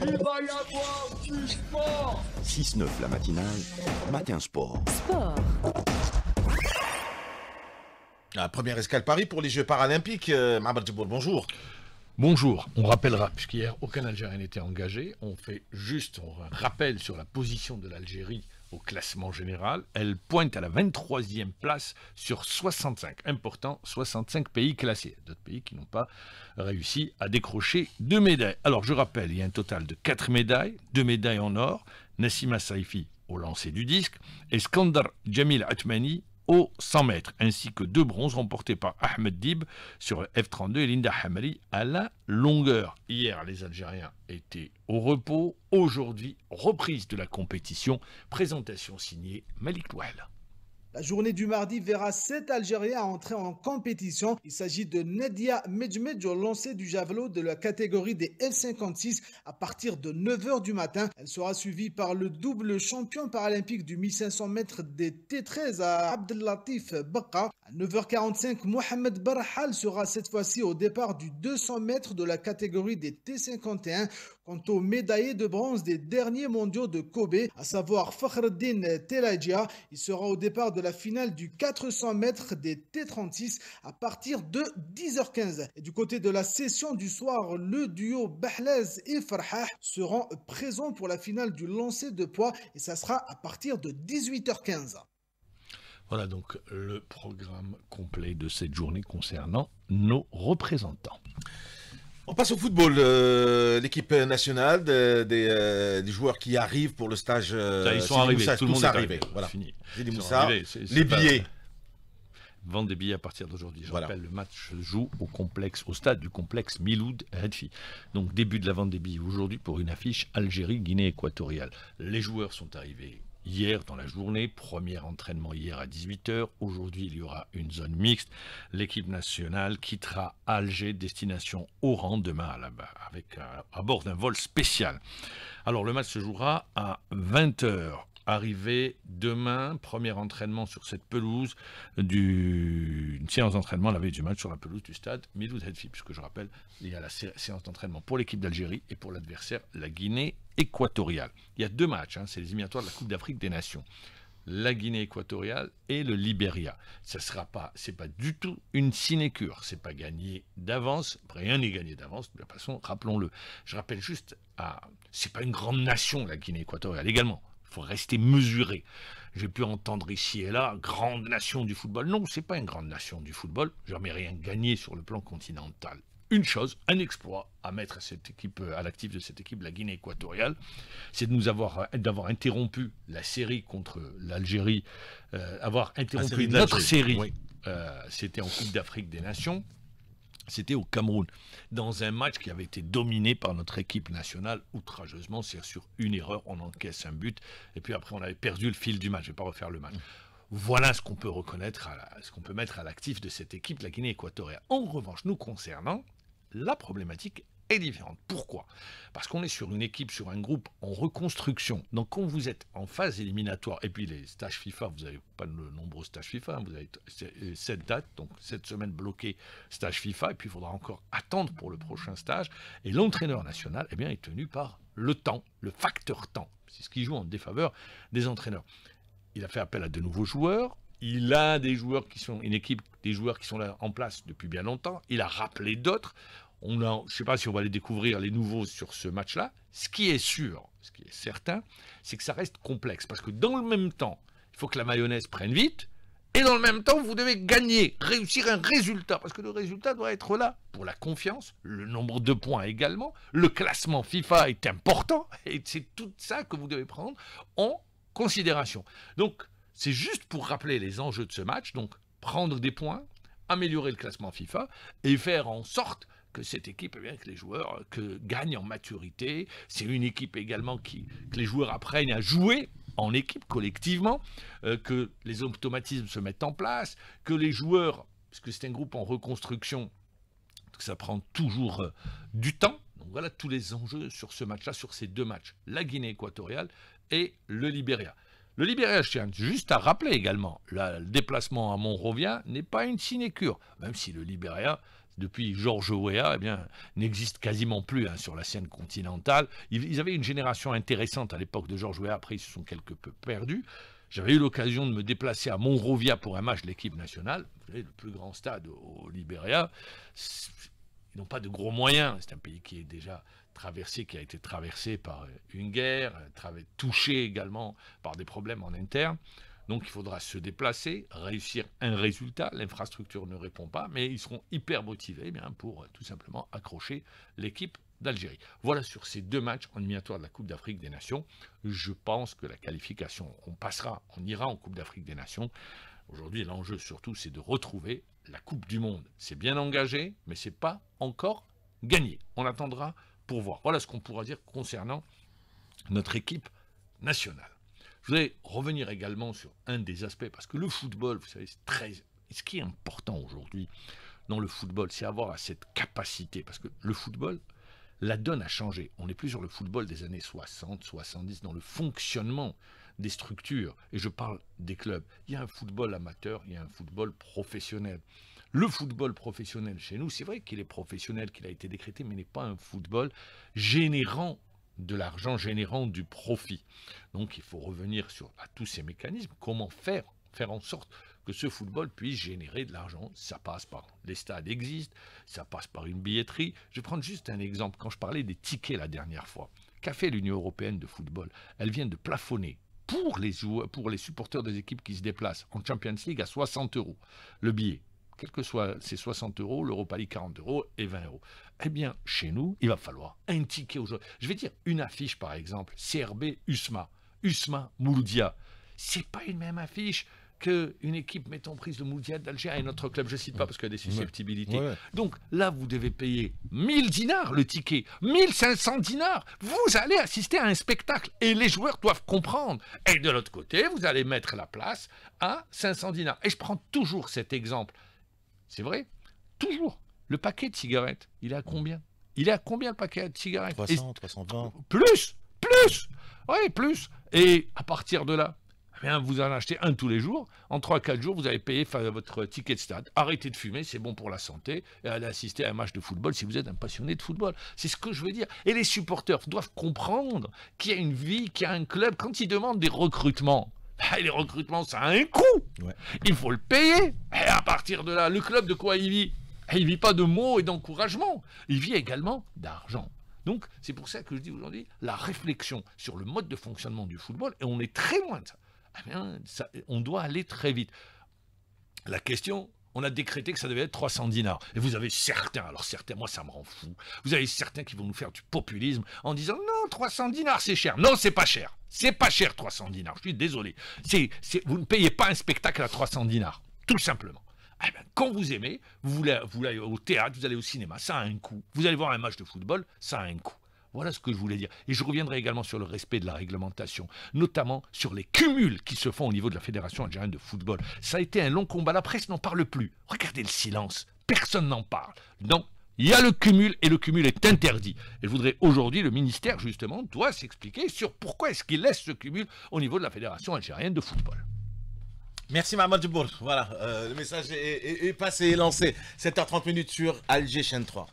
Il du sport 6-9 la matinale, matin sport. Sport. La première escale Paris pour les Jeux paralympiques. Euh, Mabadjibour, bonjour. Bonjour, on rappellera, puisqu'hier aucun Algérien n'était engagé, on fait juste, un rappel sur la position de l'Algérie au classement général. Elle pointe à la 23e place sur 65. Important, 65 pays classés. D'autres pays qui n'ont pas réussi à décrocher deux médailles. Alors je rappelle, il y a un total de 4 médailles, deux médailles en or. Nassima Saifi au lancer du disque et Skandar Jamil Atmani aux 100 mètres, ainsi que deux bronzes remportés par Ahmed Dib sur F32 et Linda Hamali à la longueur. Hier, les Algériens étaient au repos. Aujourd'hui, reprise de la compétition. Présentation signée Malik Loual. La journée du mardi verra sept Algériens entrer en compétition. Il s'agit de Nedia Medjmedjo, lancer du javelot de la catégorie des F56 à partir de 9h du matin. Elle sera suivie par le double champion paralympique du 1500 mètres des T13 à Abdelatif Baka. À 9h45, Mohamed Barhal sera cette fois-ci au départ du 200 mètres de la catégorie des T51. Quant au médaillé de bronze des derniers mondiaux de Kobe, à savoir Fakhreddin Telajia, il sera au départ de la finale du 400 mètres des T36 à partir de 10h15. Et du côté de la session du soir, le duo Bahlez et Farhah seront présents pour la finale du lancer de poids et ça sera à partir de 18h15. Voilà donc le programme complet de cette journée concernant nos représentants. On passe au football. Euh, l'équipe nationale euh, des, joueurs qui arrivent pour le stage. Euh, ils sont arrivés. tout, le monde est arrivé. Voilà. Fini. les billets. Vendre des billets à partir d'aujourd'hui. Je rappelle, le match joue au complexe, au stade du complexe Miloud Redfi. Donc début de la vente des billets aujourd'hui pour une affiche Algérie-Guinée équatoriale. Les joueurs sont arrivés hier dans la journée, premier entraînement hier à 18h, aujourd'hui il y aura une zone mixte, l'équipe nationale quittera Alger, destination Oran demain bas avec, à, euh, à bord d'un vol spécial. Alors le match se jouera à 20h arriver demain, premier entraînement sur cette pelouse, du, une séance d'entraînement la veille du match sur la pelouse du stade Miloud Hedfi, puisque je rappelle, il y a la séance d'entraînement pour l'équipe d'Algérie et pour l'adversaire, la Guinée équatoriale. Il y a deux matchs, hein, c'est les éliminatoires de la Coupe d'Afrique des Nations. La Guinée équatoriale et le Liberia. Ce sera pas, c'est pas du tout une sinécure. C'est pas gagné d'avance. Rien n'est gagné d'avance. De toute façon, rappelons-le. Je rappelle juste à, ah, c'est pas une grande nation la Guinée équatoriale également. Il faut rester mesuré. J'ai pu entendre ici et là, grande nation du football. Non, ce n'est pas une grande nation du football. Jamais rien gagné sur le plan continental. Une chose, un exploit à mettre à cette équipe, à l'actif de cette équipe, la Guinée équatoriale, c'est de nous avoir d'avoir interrompu la série contre l'Algérie, euh, avoir interrompu ah, notre série. Euh, c'était en Coupe d'Afrique des Nations c'était au Cameroun, dans un match qui avait été dominé par notre équipe nationale outrageusement. C'est sur une erreur, on encaisse un but, et puis après on avait perdu le fil du match. Je ne vais pas refaire le match. Voilà ce qu'on peut reconnaître, ce qu'on peut mettre à l'actif de cette équipe, la Guinée équatoriale. En revanche, nous concernant, la problématique, est différente. Pourquoi Parce qu'on est sur une équipe, sur un groupe en reconstruction. Donc quand vous êtes en phase éliminatoire, et puis les stages FIFA, vous n'avez pas de nombreux stages FIFA, hein, vous avez cette euh, date, donc cette semaine bloquée stage FIFA, et puis il faudra encore attendre pour le prochain stage. Et l'entraîneur national, eh bien, est tenu par le temps, le facteur temps. C'est ce qui joue en défaveur des entraîneurs. Il a fait appel à de nouveaux joueurs, il a des joueurs qui sont une équipe, des joueurs qui sont là en place depuis bien longtemps. Il a rappelé d'autres. On je ne sais pas si on va aller découvrir, les nouveaux, sur ce match-là. Ce qui est sûr, ce qui est certain, c'est que ça reste complexe. Parce que dans le même temps, il faut que la mayonnaise prenne vite. Et dans le même temps, vous devez gagner, réussir un résultat, parce que le résultat doit être là pour la confiance, le nombre de points également. Le classement FIFA est important, et c'est tout ça que vous devez prendre en considération. Donc, c'est juste pour rappeler les enjeux de ce match, donc prendre des points, améliorer le classement FIFA, et faire en sorte que cette équipe, eh bien, que les joueurs euh, que, gagnent en maturité. C'est une équipe également qui, que les joueurs apprennent à jouer en équipe, collectivement, euh, que les automatismes se mettent en place, que les joueurs, parce que c'est un groupe en reconstruction, ça prend toujours euh, du temps. Donc voilà tous les enjeux sur ce match-là, sur ces deux matchs, la Guinée équatoriale et le Libéria. Le Libéria, je tiens juste à rappeler également, le déplacement à Monrovia n'est pas une sinécure, même si le Libéria depuis Georges Weah, eh bien, n'existe quasiment plus hein, sur la scène continentale. Ils, avaient une génération intéressante à l'époque de Georges Weah, après ils se sont quelque peu perdus. J'avais eu l'occasion de me déplacer à Monrovia pour un match de l'équipe nationale, le plus grand stade au, Libéria. Ils n'ont pas de gros moyens. C'est un pays qui est déjà traversé, qui a été traversé par une guerre, touché également par des problèmes en interne. Donc il faudra se déplacer, réussir un résultat. L'infrastructure ne répond pas, mais ils seront hyper motivés eh pour euh, tout simplement accrocher l'équipe d'Algérie. Voilà sur ces deux matchs en éliminatoires de la Coupe d'Afrique des Nations. Je pense que la qualification, on passera, on ira en Coupe d'Afrique des Nations. Aujourd'hui, l'enjeu surtout, c'est de retrouver la Coupe du Monde. C'est bien engagé, mais c'est pas encore gagné. On attendra pour voir. Voilà ce qu'on pourra dire concernant notre équipe nationale. Je voudrais revenir également sur un des aspects, parce que le football, vous savez, c'est très... Ce qui est important aujourd'hui dans le football, c'est avoir cette capacité, parce que le football, la donne a changé. On n'est plus sur le football des années 60, 70, dans le fonctionnement des structures. Et je parle des clubs. Il y a un football amateur, il y a un football professionnel. Le football professionnel chez nous, c'est vrai qu'il est professionnel, qu'il a été décrété, mais n'est pas un football générant de l'argent générant du profit. Donc il faut revenir sur à tous ces mécanismes. Comment faire Faire en sorte que ce football puisse générer de l'argent. Ça passe par les stades existent, ça passe par une billetterie. Je vais prendre juste un exemple. Quand je parlais des tickets la dernière fois, qu'a fait l'Union européenne de football Elle vient de plafonner pour les, pour les supporters des équipes qui se déplacent en Champions League à 60 euros le billet quel que soit ces 60 euros, l'Europa League 40 euros et 20 euros. Eh bien, chez nous, il va falloir un ticket aujourd'hui. Je vais dire une affiche, par exemple, CRB USMA, USMA Ce C'est pas une même affiche qu'une équipe, mettant prise de Moudia d'Alger et notre club. Je ne cite pas parce qu'il y a des susceptibilités. Donc là, vous devez payer 1000 dinars le ticket, 1500 dinars. Vous allez assister à un spectacle et les joueurs doivent comprendre. Et de l'autre côté, vous allez mettre la place à 500 dinars. Et je prends toujours cet exemple. C'est vrai. Toujours. Le paquet de cigarettes, il est à combien Il est à combien le paquet de cigarettes 300, 320. Plus Plus Oui, plus Et à partir de là, eh vous en achetez un tous les jours. En 3-4 jours, vous avez payé votre ticket de stade. Arrêtez de fumer, c'est bon pour la santé. Et allez assister à un match de football si vous êtes un passionné de football. C'est ce que je veux dire. Et les supporters doivent comprendre qu'il y a une vie, qu'il y a un club. Quand ils demandent des recrutements, ah, les recrutements, ça a un coût. Il faut le payer. Et à partir de là, le club, de quoi il vit Il vit pas de mots et d'encouragement. Il vit également d'argent. Donc, c'est pour ça que je dis aujourd'hui, la réflexion sur le mode de fonctionnement du football, et on est très loin de ça ah, hein, on doit aller très vite. La question, on a décrété que ça devait être 300 dinars. Et vous avez certains, alors certains, moi ça me rend fou, vous avez certains qui vont nous faire du populisme en disant non, 300 dinars c'est cher. Non, c'est pas cher. C'est pas cher 300 dinars, je suis désolé. vous ne payez pas un spectacle à 300 dinars, tout simplement. Eh ben, quand vous aimez, vous voulez, vous allez au théâtre, vous allez au cinéma, ça a un coût. Vous allez voir un match de football, ça a un coût. Voilà ce que je voulais dire. Et je reviendrai également sur le respect de la réglementation, notamment sur les cumuls qui se font au niveau de la Fédération algérienne de football. Ça a été un long combat, la presse n'en parle plus. Regardez le silence, personne n'en parle. Non, il y a le cumul et le cumul est interdit. Et je voudrais aujourd'hui, le ministère justement doit s'expliquer sur pourquoi est-ce qu'il laisse ce cumul au niveau de la Fédération algérienne de football. Merci Mahmoud Djibour. Voilà, euh, le message est, passé et lancé. 7h30 minutes sur Alger chaîne 3.